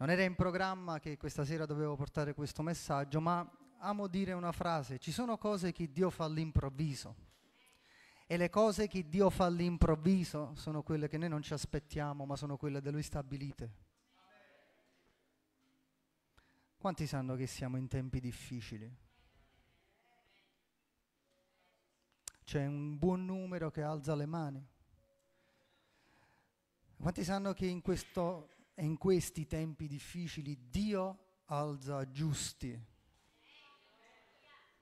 Non era in programma che questa sera dovevo portare questo messaggio, ma amo dire una frase, ci sono cose che Dio fa all'improvviso e le cose che Dio fa all'improvviso sono quelle che noi non ci aspettiamo, ma sono quelle da Lui stabilite. Quanti sanno che siamo in tempi difficili? C'è un buon numero che alza le mani. Quanti sanno che in questo e in questi tempi difficili Dio alza giusti.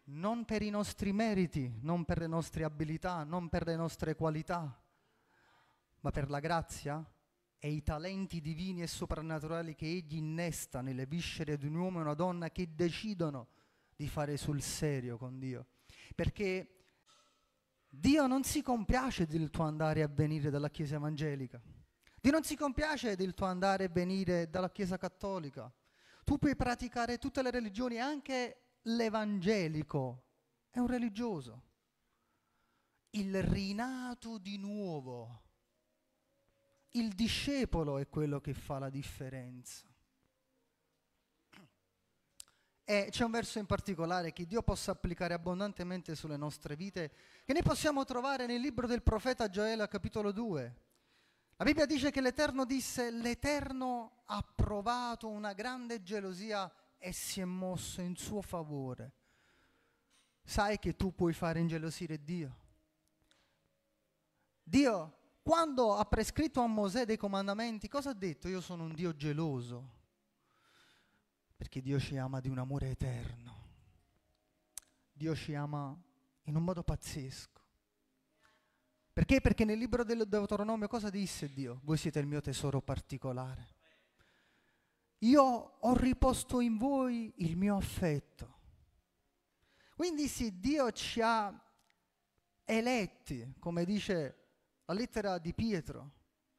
Non per i nostri meriti, non per le nostre abilità, non per le nostre qualità, ma per la grazia e i talenti divini e soprannaturali che Egli innesta nelle viscere di un uomo e una donna che decidono di fare sul serio con Dio. Perché Dio non si compiace del tuo andare e venire dalla Chiesa evangelica. Dio non si compiace del tuo andare e venire dalla Chiesa Cattolica. Tu puoi praticare tutte le religioni, anche l'evangelico è un religioso. Il rinato di nuovo, il discepolo è quello che fa la differenza. E c'è un verso in particolare che Dio possa applicare abbondantemente sulle nostre vite, che noi possiamo trovare nel libro del profeta Gioele, capitolo 2 la Bibbia dice che l'Eterno disse, l'Eterno ha provato una grande gelosia e si è mosso in suo favore. Sai che tu puoi fare ingelosire Dio. Dio, quando ha prescritto a Mosè dei comandamenti, cosa ha detto? Io sono un Dio geloso, perché Dio ci ama di un amore eterno. Dio ci ama in un modo pazzesco. Perché? Perché nel libro del Deuteronomio cosa disse Dio? Voi siete il mio tesoro particolare. Io ho riposto in voi il mio affetto. Quindi sì, Dio ci ha eletti, come dice la lettera di Pietro,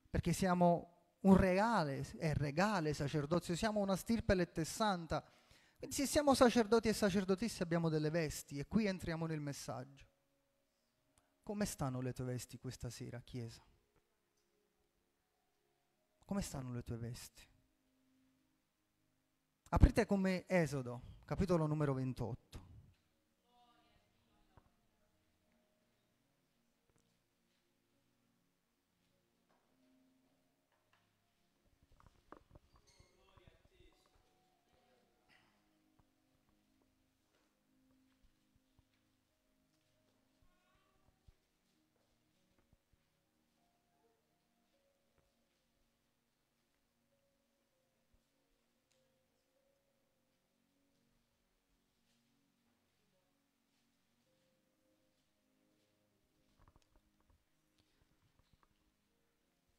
perché siamo un regale, è regale sacerdozio, siamo una stirpe lette santa. Quindi se siamo sacerdoti e sacerdotesse abbiamo delle vesti e qui entriamo nel messaggio. Come stanno le tue vesti questa sera, Chiesa? Come stanno le tue vesti? Aprite come Esodo, capitolo numero 28.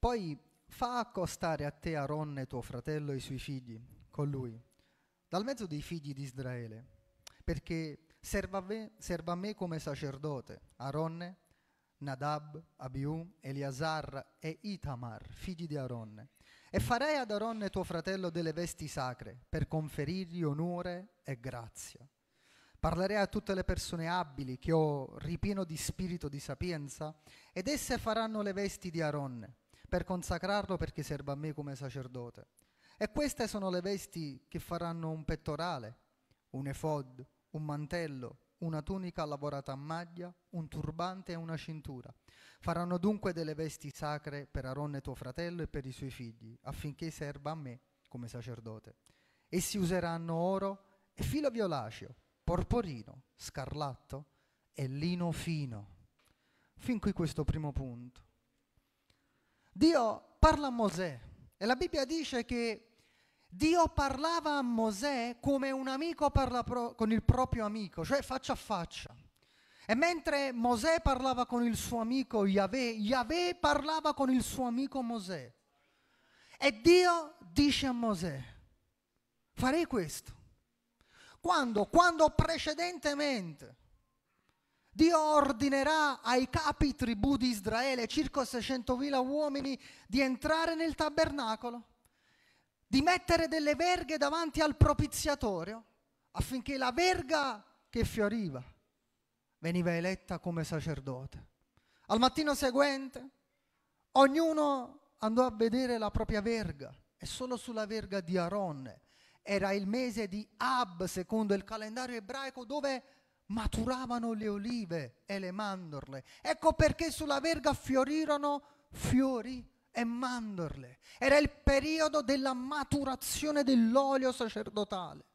Poi fa accostare a te Aronne tuo fratello e i suoi figli con lui, dal mezzo dei figli di Israele, perché serva a me, serva a me come sacerdote Aronne, Nadab, Abiù, Eleazar e Itamar, figli di Aronne. E farei ad Aronne tuo fratello delle vesti sacre per conferirgli onore e grazia. Parlerei a tutte le persone abili che ho ripieno di spirito di sapienza ed esse faranno le vesti di Aronne per consacrarlo perché serva a me come sacerdote. E queste sono le vesti che faranno un pettorale, un efod, un mantello, una tunica lavorata a maglia, un turbante e una cintura. Faranno dunque delle vesti sacre per Aronne tuo fratello e per i suoi figli, affinché serva a me come sacerdote. Essi useranno oro e filo violaceo, porporino, scarlatto e lino fino. Fin qui questo primo punto. Dio parla a Mosè e la Bibbia dice che Dio parlava a Mosè come un amico parla pro- con il proprio amico, cioè faccia a faccia. E mentre Mosè parlava con il suo amico Yahweh, Yahweh parlava con il suo amico Mosè. E Dio dice a Mosè, farei questo. Quando? Quando precedentemente Dio ordinerà ai capi tribù di Israele, circa 600.000 uomini, di entrare nel tabernacolo, di mettere delle verghe davanti al propiziatorio, affinché la verga che fioriva veniva eletta come sacerdote. Al mattino seguente ognuno andò a vedere la propria verga e solo sulla verga di Aronne era il mese di Ab secondo il calendario ebraico dove maturavano le olive e le mandorle. Ecco perché sulla verga fiorirono fiori e mandorle. Era il periodo della maturazione dell'olio sacerdotale.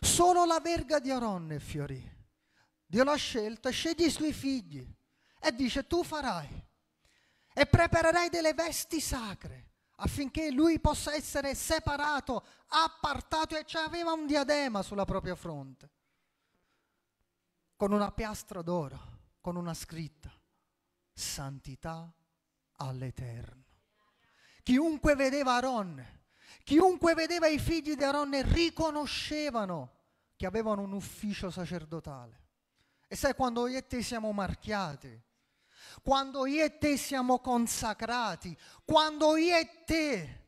Solo la verga di Aronne fiorì. Dio l'ha scelta, sceglie i suoi figli e dice tu farai e preparerai delle vesti sacre affinché lui possa essere separato, appartato e aveva un diadema sulla propria fronte con una piastra d'oro, con una scritta, santità all'Eterno. Chiunque vedeva Aaron, chiunque vedeva i figli di Aaron, riconoscevano che avevano un ufficio sacerdotale. E sai quando io e te siamo marchiati, quando io e te siamo consacrati, quando io e te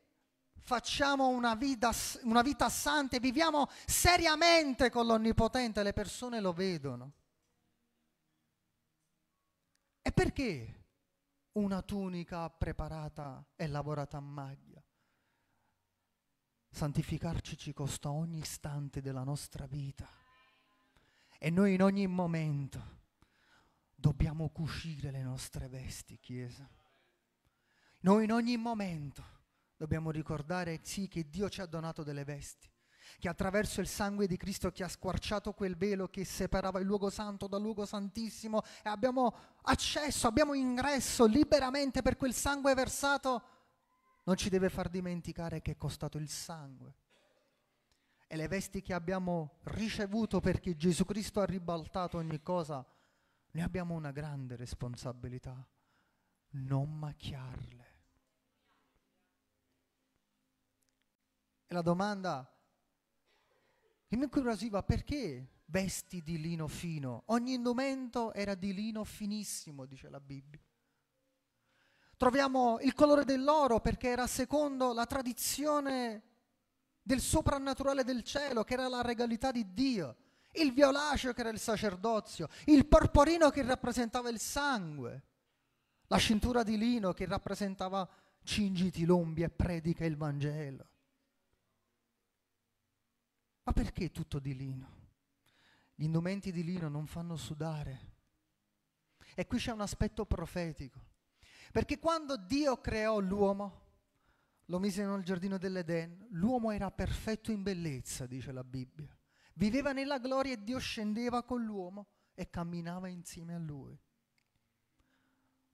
facciamo una vita, una vita santa e viviamo seriamente con l'Onnipotente, le persone lo vedono. E perché una tunica preparata e lavorata a maglia? Santificarci ci costa ogni istante della nostra vita e noi in ogni momento dobbiamo cucire le nostre vesti, Chiesa. Noi in ogni momento dobbiamo ricordare sì che Dio ci ha donato delle vesti, che attraverso il sangue di Cristo che ha squarciato quel velo che separava il luogo santo dal luogo santissimo e abbiamo accesso, abbiamo ingresso liberamente per quel sangue versato, non ci deve far dimenticare che è costato il sangue. E le vesti che abbiamo ricevuto perché Gesù Cristo ha ribaltato ogni cosa, ne abbiamo una grande responsabilità, non macchiarle E la domanda che mi incuriosiva perché vesti di lino fino? Ogni indumento era di lino finissimo, dice la Bibbia. Troviamo il colore dell'oro perché era secondo la tradizione del soprannaturale del cielo, che era la regalità di Dio, il violaceo che era il sacerdozio, il porporino che rappresentava il sangue, la cintura di lino che rappresentava cingiti l'ombia e predica il Vangelo. Ma perché tutto di lino? Gli indumenti di lino non fanno sudare. E qui c'è un aspetto profetico. Perché quando Dio creò l'uomo, lo mise nel giardino dell'Eden, l'uomo era perfetto in bellezza, dice la Bibbia. Viveva nella gloria e Dio scendeva con l'uomo e camminava insieme a lui.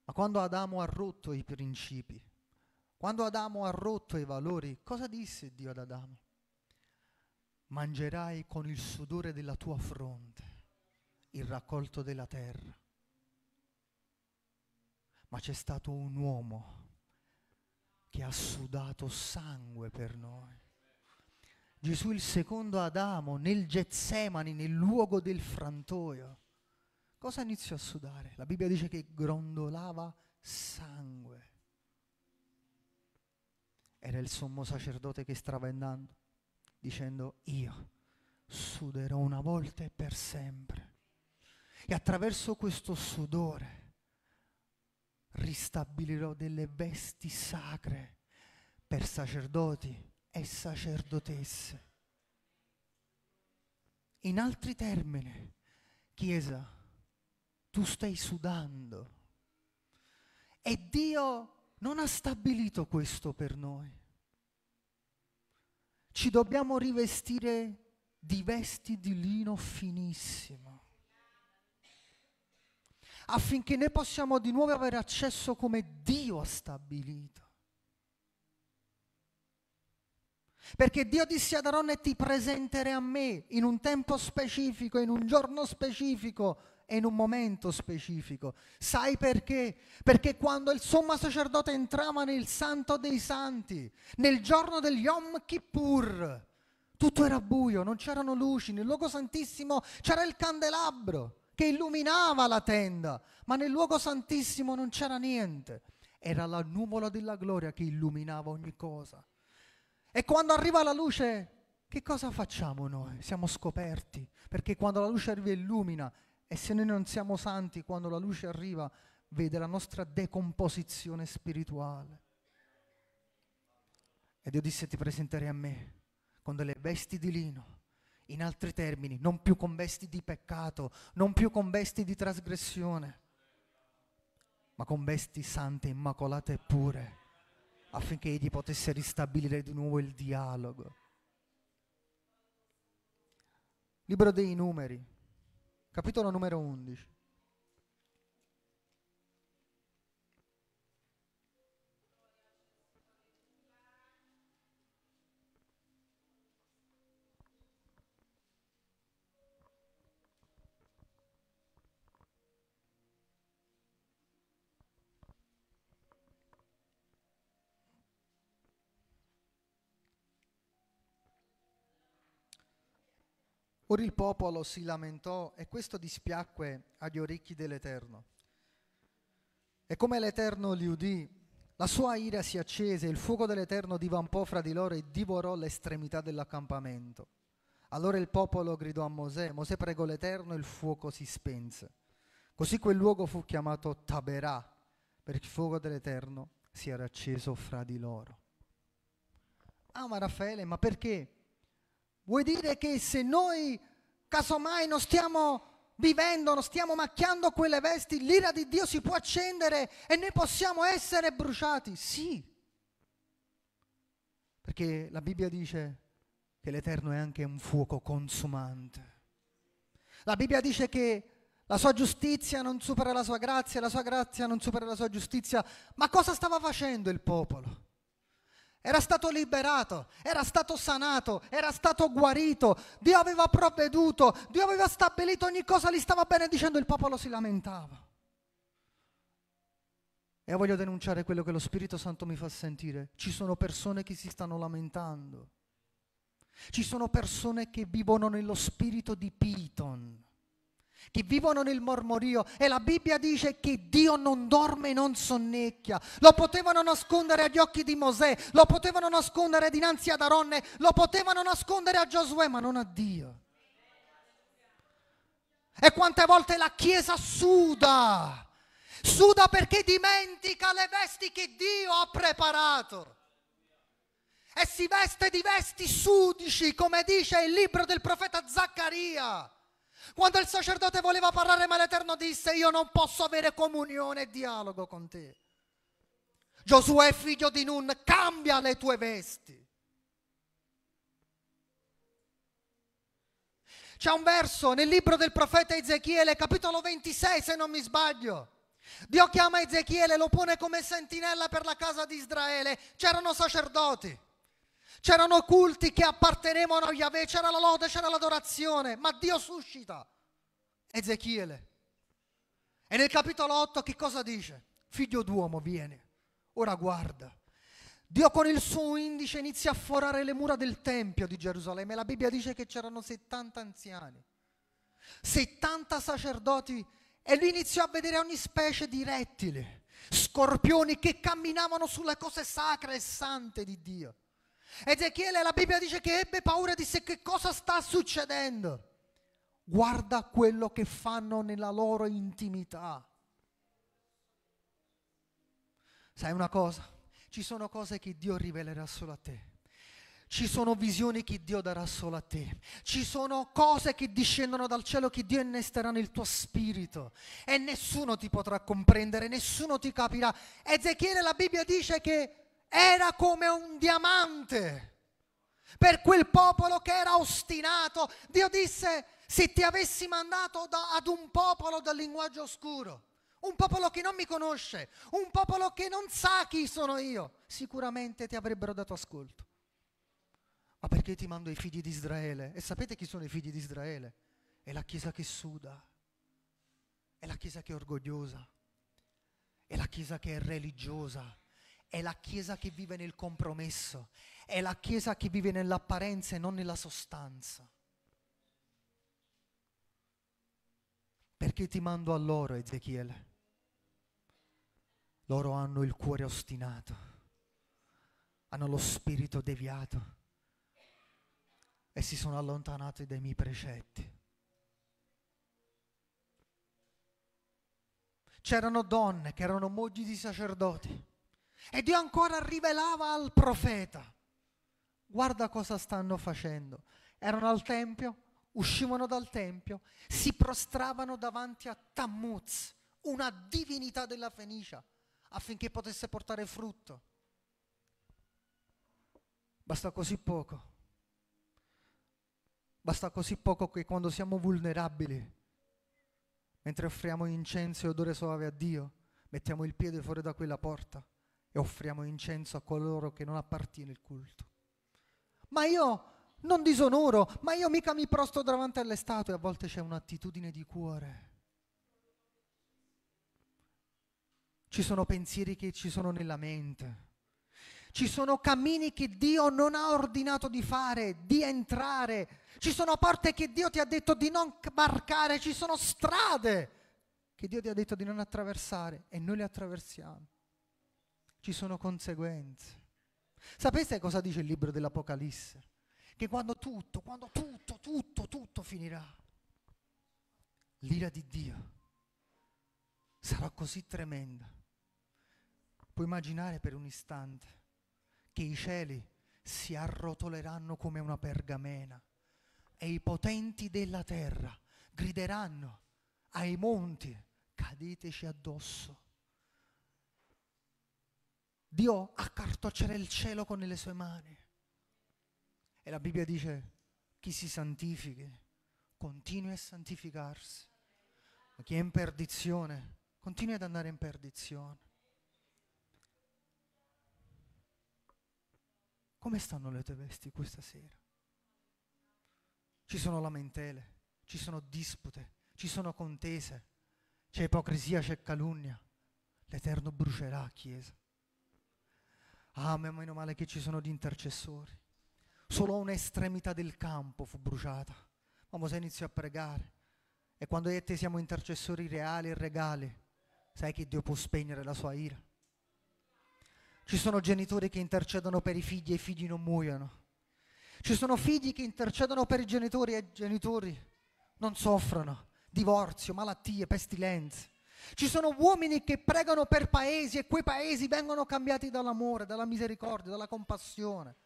Ma quando Adamo ha rotto i principi, quando Adamo ha rotto i valori, cosa disse Dio ad Adamo? mangerai con il sudore della tua fronte il raccolto della terra. Ma c'è stato un uomo che ha sudato sangue per noi. Gesù il secondo Adamo nel Getsemani, nel luogo del frantoio. Cosa iniziò a sudare? La Bibbia dice che grondolava sangue. Era il sommo sacerdote che stava andando dicendo io suderò una volta e per sempre. E attraverso questo sudore ristabilirò delle vesti sacre per sacerdoti e sacerdotesse. In altri termini, Chiesa, tu stai sudando e Dio non ha stabilito questo per noi ci dobbiamo rivestire di vesti di lino finissimo, affinché noi possiamo di nuovo avere accesso come Dio ha stabilito. Perché Dio disse ad Aronne ti presenterò a me in un tempo specifico, in un giorno specifico, e in un momento specifico. Sai perché? Perché quando il sommo sacerdote entrava nel santo dei santi, nel giorno del Yom Kippur, tutto era buio, non c'erano luci, nel luogo santissimo c'era il candelabro che illuminava la tenda, ma nel luogo santissimo non c'era niente. Era la nuvola della gloria che illuminava ogni cosa. E quando arriva la luce, che cosa facciamo noi? Siamo scoperti, perché quando la luce arriva e illumina, e se noi non siamo santi quando la luce arriva, vede la nostra decomposizione spirituale. E Dio disse ti presenterei a me con delle vesti di lino, in altri termini, non più con vesti di peccato, non più con vesti di trasgressione, ma con vesti sante, immacolate e pure, affinché egli potesse ristabilire di nuovo il dialogo. Libro dei numeri, Capitolo numero 11. Ora il popolo si lamentò e questo dispiacque agli orecchi dell'Eterno. E come l'Eterno li udì, la sua ira si accese, il fuoco dell'Eterno divampò fra di loro e divorò l'estremità dell'accampamento. Allora il popolo gridò a Mosè, Mosè pregò l'Eterno e il fuoco si spense. Così quel luogo fu chiamato Taberà, perché il fuoco dell'Eterno si era acceso fra di loro. Ah, ma Raffaele, ma perché Vuol dire che se noi casomai non stiamo vivendo, non stiamo macchiando quelle vesti, l'ira di Dio si può accendere e noi possiamo essere bruciati? Sì. Perché la Bibbia dice che l'Eterno è anche un fuoco consumante. La Bibbia dice che la sua giustizia non supera la sua grazia, la sua grazia non supera la sua giustizia. Ma cosa stava facendo il popolo? era stato liberato, era stato sanato, era stato guarito, Dio aveva provveduto, Dio aveva stabilito ogni cosa, li stava benedicendo, il popolo si lamentava. E voglio denunciare quello che lo Spirito Santo mi fa sentire. Ci sono persone che si stanno lamentando. Ci sono persone che vivono nello spirito di Piton che vivono nel mormorio e la Bibbia dice che Dio non dorme e non sonnecchia. Lo potevano nascondere agli occhi di Mosè, lo potevano nascondere dinanzi ad Aronne, lo potevano nascondere a Giosuè, ma non a Dio. E quante volte la Chiesa suda, suda perché dimentica le vesti che Dio ha preparato e si veste di vesti sudici, come dice il libro del profeta Zaccaria. Quando il sacerdote voleva parlare, ma l'Eterno disse, io non posso avere comunione e dialogo con te. Giosuè, figlio di Nun, cambia le tue vesti. C'è un verso nel libro del profeta Ezechiele, capitolo 26, se non mi sbaglio. Dio chiama Ezechiele, lo pone come sentinella per la casa di Israele. C'erano sacerdoti. C'erano culti che appartenevano a Yahweh, c'era la lode, c'era l'adorazione, ma Dio suscita Ezechiele. E nel capitolo 8 che cosa dice? Figlio d'uomo, viene, ora guarda. Dio con il suo indice inizia a forare le mura del Tempio di Gerusalemme. La Bibbia dice che c'erano 70 anziani, 70 sacerdoti e lui iniziò a vedere ogni specie di rettile, scorpioni che camminavano sulle cose sacre e sante di Dio. Ezechiele, la Bibbia dice che ebbe paura di sé, che cosa sta succedendo? Guarda quello che fanno nella loro intimità. Sai una cosa? Ci sono cose che Dio rivelerà solo a te. Ci sono visioni che Dio darà solo a te. Ci sono cose che discendono dal cielo che Dio innesterà nel tuo spirito. E nessuno ti potrà comprendere, nessuno ti capirà. Ezechiele, la Bibbia dice che era come un diamante per quel popolo che era ostinato. Dio disse, se ti avessi mandato da, ad un popolo dal linguaggio oscuro, un popolo che non mi conosce, un popolo che non sa chi sono io, sicuramente ti avrebbero dato ascolto. Ma perché ti mando i figli di Israele? E sapete chi sono i figli di Israele? È la Chiesa che suda, è la Chiesa che è orgogliosa, è la Chiesa che è religiosa è la Chiesa che vive nel compromesso, è la Chiesa che vive nell'apparenza e non nella sostanza. Perché ti mando a loro, Ezechiele? Loro hanno il cuore ostinato, hanno lo spirito deviato e si sono allontanati dai miei precetti. C'erano donne che erano mogli di sacerdoti e Dio ancora rivelava al profeta, guarda cosa stanno facendo. Erano al Tempio, uscivano dal Tempio, si prostravano davanti a Tammuz, una divinità della Fenicia, affinché potesse portare frutto. Basta così poco. Basta così poco che quando siamo vulnerabili, mentre offriamo incenso e odore soave a Dio, mettiamo il piede fuori da quella porta e offriamo incenso a coloro che non appartiene il culto. Ma io non disonoro, ma io mica mi prosto davanti alle statue, a volte c'è un'attitudine di cuore. Ci sono pensieri che ci sono nella mente. Ci sono cammini che Dio non ha ordinato di fare, di entrare. Ci sono porte che Dio ti ha detto di non barcare. Ci sono strade che Dio ti ha detto di non attraversare e noi le attraversiamo ci sono conseguenze. Sapeste cosa dice il libro dell'Apocalisse? Che quando tutto, quando tutto, tutto, tutto finirà, l'ira di Dio sarà così tremenda. Puoi immaginare per un istante che i cieli si arrotoleranno come una pergamena e i potenti della terra grideranno ai monti, cadeteci addosso Dio accartoccerà il cielo con le sue mani. E la Bibbia dice, chi si santifichi continui a santificarsi, ma chi è in perdizione continui ad andare in perdizione. Come stanno le tue vesti questa sera? Ci sono lamentele, ci sono dispute, ci sono contese, c'è ipocrisia, c'è calunnia. L'Eterno brucerà Chiesa. Ah, ma meno male che ci sono gli intercessori. Solo un'estremità del campo fu bruciata. Ma Mosè iniziò a pregare. E quando te siamo intercessori reali e regali, sai che Dio può spegnere la sua ira. Ci sono genitori che intercedono per i figli e i figli non muoiono. Ci sono figli che intercedono per i genitori e i genitori non soffrono. Divorzio, malattie, pestilenze. Ci sono uomini che pregano per paesi e quei paesi vengono cambiati dall'amore, dalla misericordia, dalla compassione,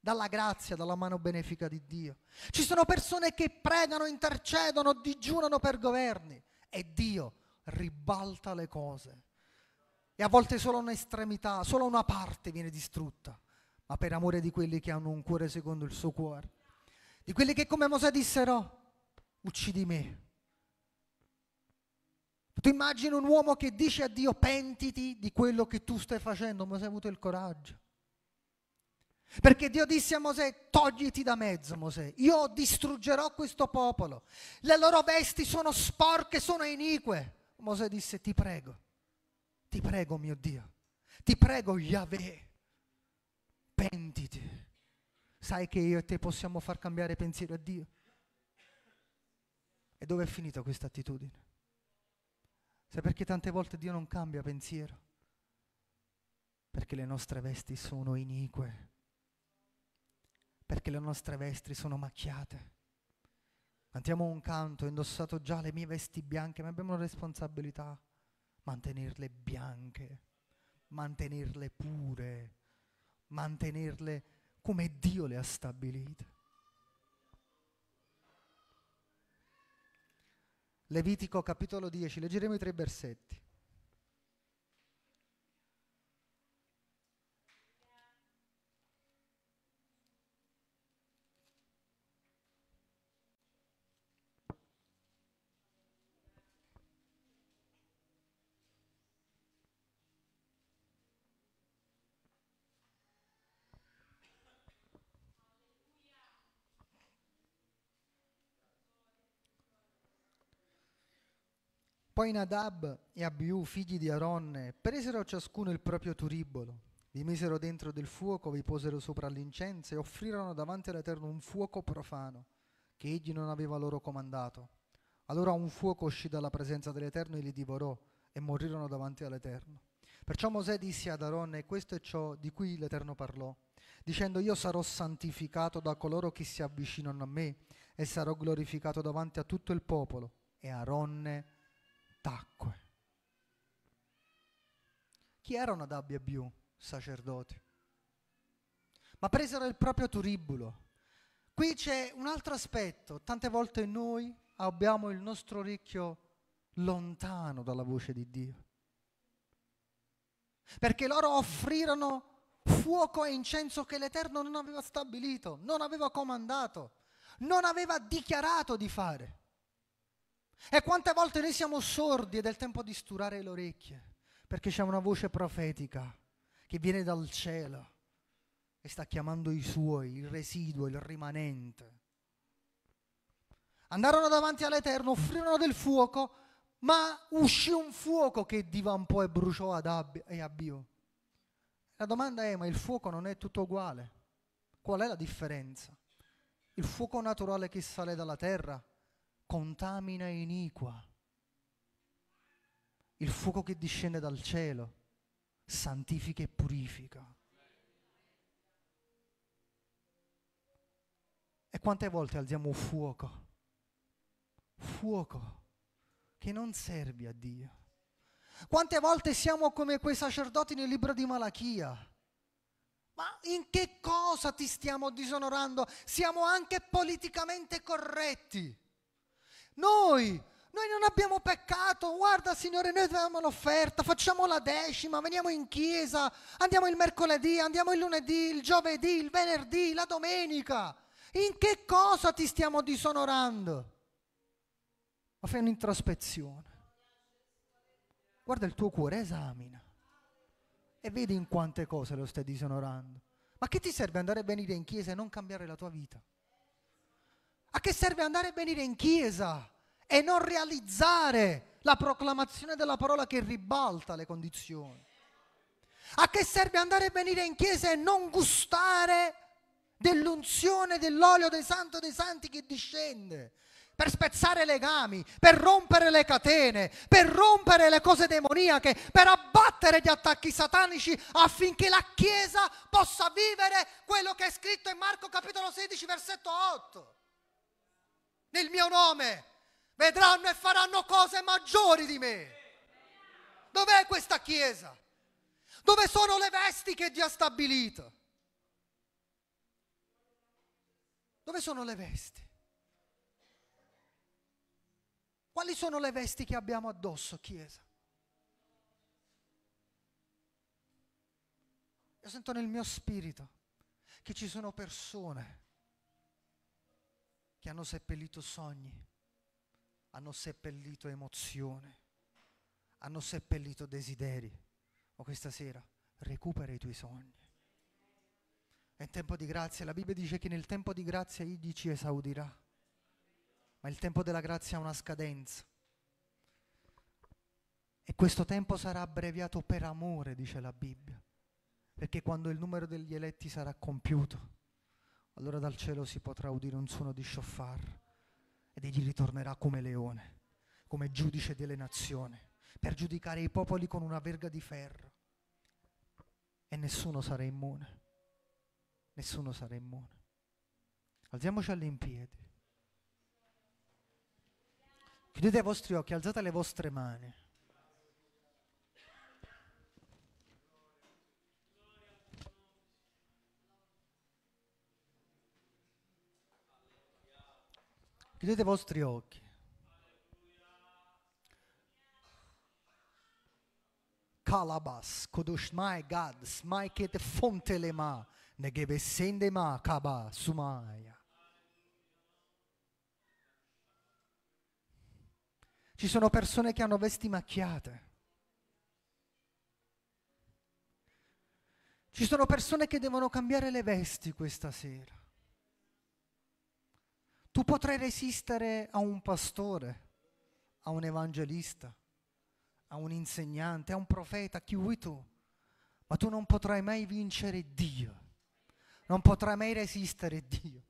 dalla grazia, dalla mano benefica di Dio. Ci sono persone che pregano, intercedono, digiurano per governi e Dio ribalta le cose. E a volte solo un'estremità, solo una parte viene distrutta, ma per amore di quelli che hanno un cuore secondo il suo cuore. Di quelli che come Mosè dissero, uccidi me, tu immagini un uomo che dice a Dio pentiti di quello che tu stai facendo, ma sei avuto il coraggio. Perché Dio disse a Mosè, togliti da mezzo Mosè, io distruggerò questo popolo, le loro vesti sono sporche, sono inique. Mosè disse, ti prego, ti prego mio Dio, ti prego Yahweh, pentiti. Sai che io e te possiamo far cambiare pensiero a Dio. E dove è finita questa attitudine? Sai perché tante volte Dio non cambia pensiero? Perché le nostre vesti sono inique, perché le nostre vesti sono macchiate. Cantiamo un canto, ho indossato già le mie vesti bianche, ma abbiamo una responsabilità, mantenerle bianche, mantenerle pure, mantenerle come Dio le ha stabilite. Levitico capitolo 10, leggeremo i tre versetti. Poi Nadab e Abiù, figli di Aronne, presero ciascuno il proprio turibolo, vi misero dentro del fuoco, vi posero sopra l'incenso e offrirono davanti all'Eterno un fuoco profano, che egli non aveva loro comandato. Allora un fuoco uscì dalla presenza dell'Eterno e li divorò, e morirono davanti all'Eterno. Perciò Mosè disse ad Aronne, questo è ciò di cui l'Eterno parlò, dicendo io sarò santificato da coloro che si avvicinano a me e sarò glorificato davanti a tutto il popolo. E Aronne tacque. Chi erano ad Abiabiù? Sacerdoti. Ma presero il proprio turibulo. Qui c'è un altro aspetto. Tante volte noi abbiamo il nostro orecchio lontano dalla voce di Dio. Perché loro offrirono fuoco e incenso che l'Eterno non aveva stabilito, non aveva comandato, non aveva dichiarato di fare. E quante volte noi siamo sordi ed è il tempo di sturare le orecchie, perché c'è una voce profetica che viene dal cielo e sta chiamando i suoi, il residuo, il rimanente. Andarono davanti all'Eterno, offrirono del fuoco, ma uscì un fuoco che divampò e bruciò ad Ab- e Abio. La domanda è, ma il fuoco non è tutto uguale? Qual è la differenza? Il fuoco naturale che sale dalla terra contamina e iniqua. Il fuoco che discende dal cielo santifica e purifica. E quante volte alziamo fuoco? Fuoco che non serve a Dio. Quante volte siamo come quei sacerdoti nel libro di Malachia? Ma in che cosa ti stiamo disonorando? Siamo anche politicamente corretti. Noi, noi non abbiamo peccato, guarda Signore, noi abbiamo l'offerta, facciamo la decima, veniamo in chiesa, andiamo il mercoledì, andiamo il lunedì, il giovedì, il venerdì, la domenica. In che cosa ti stiamo disonorando? Ma fai un'introspezione. Guarda il tuo cuore, esamina. E vedi in quante cose lo stai disonorando. Ma che ti serve andare a venire in chiesa e non cambiare la tua vita? A che serve andare e venire in chiesa e non realizzare la proclamazione della parola che ribalta le condizioni? A che serve andare e venire in chiesa e non gustare dell'unzione, dell'olio, dei santo dei santi che discende? per spezzare legami, per rompere le catene, per rompere le cose demoniache, per abbattere gli attacchi satanici affinché la Chiesa possa vivere quello che è scritto in Marco capitolo 16 versetto 8 nel mio nome vedranno e faranno cose maggiori di me. Dov'è questa chiesa? Dove sono le vesti che Dio ha stabilito? Dove sono le vesti? Quali sono le vesti che abbiamo addosso, Chiesa? Io sento nel mio spirito che ci sono persone che hanno seppellito sogni, hanno seppellito emozioni, hanno seppellito desideri. Ma questa sera recupera i tuoi sogni. È tempo di grazia, la Bibbia dice che nel tempo di grazia egli ci esaudirà, ma il tempo della grazia ha una scadenza. E questo tempo sarà abbreviato per amore, dice la Bibbia, perché quando il numero degli eletti sarà compiuto, allora dal cielo si potrà udire un suono di shofar ed egli ritornerà come leone, come giudice delle nazioni, per giudicare i popoli con una verga di ferro. E nessuno sarà immune, nessuno sarà immune. Alziamoci all'impiede. Chiudete i vostri occhi, alzate le vostre mani. Chiudete i vostri occhi. Kalabas, Kodush, my God, smai kete fontelema, negebe ma, kaba, sumaya. Ci sono persone che hanno vesti macchiate. Ci sono persone che devono cambiare le vesti questa sera. Tu potrai resistere a un pastore, a un evangelista, a un insegnante, a un profeta, a chi vuoi tu, ma tu non potrai mai vincere Dio, non potrai mai resistere Dio.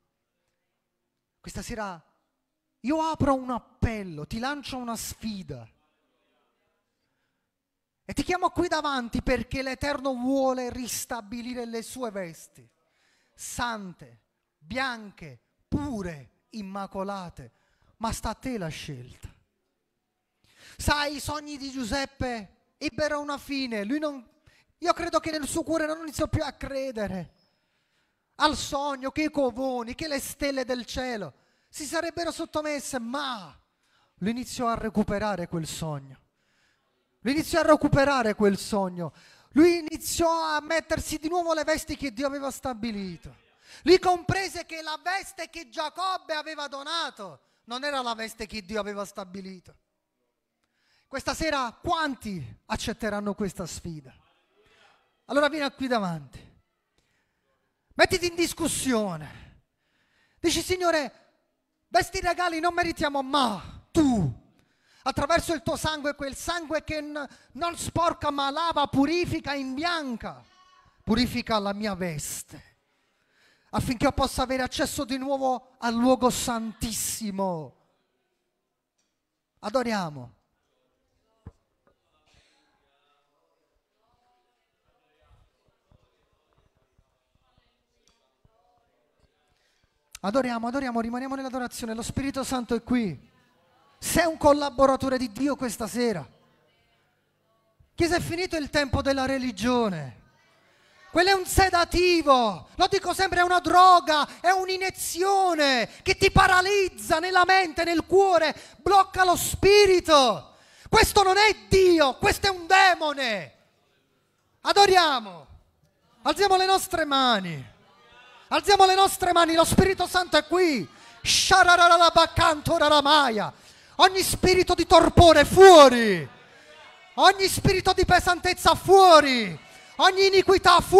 Questa sera io apro un appello, ti lancio una sfida. E ti chiamo qui davanti perché l'Eterno vuole ristabilire le sue vesti, sante, bianche, pure, immacolate, ma sta a te la scelta. Sai, i sogni di Giuseppe ebbero una fine, non, io credo che nel suo cuore non iniziò più a credere al sogno che i covoni, che le stelle del cielo si sarebbero sottomesse, ma lui iniziò a recuperare quel sogno. Lui iniziò a recuperare quel sogno. Lui iniziò a mettersi di nuovo le vesti che Dio aveva stabilito. Lì comprese che la veste che Giacobbe aveva donato non era la veste che Dio aveva stabilito. Questa sera quanti accetteranno questa sfida? Allora vieni qui davanti, mettiti in discussione, dici Signore, vesti regali non meritiamo, ma tu, attraverso il tuo sangue, quel sangue che non sporca ma lava, purifica, imbianca, purifica la mia veste affinché io possa avere accesso di nuovo al luogo santissimo. Adoriamo. Adoriamo, adoriamo, rimaniamo nell'adorazione. Lo Spirito Santo è qui. Sei un collaboratore di Dio questa sera. Chiesa è finito il tempo della religione. Quello è un sedativo, lo dico sempre, è una droga, è un'iniezione che ti paralizza nella mente, nel cuore, blocca lo spirito. Questo non è Dio, questo è un demone. Adoriamo, alziamo le nostre mani, alziamo le nostre mani, lo Spirito Santo è qui. Ogni spirito di torpore fuori, ogni spirito di pesantezza fuori A ni kui a fu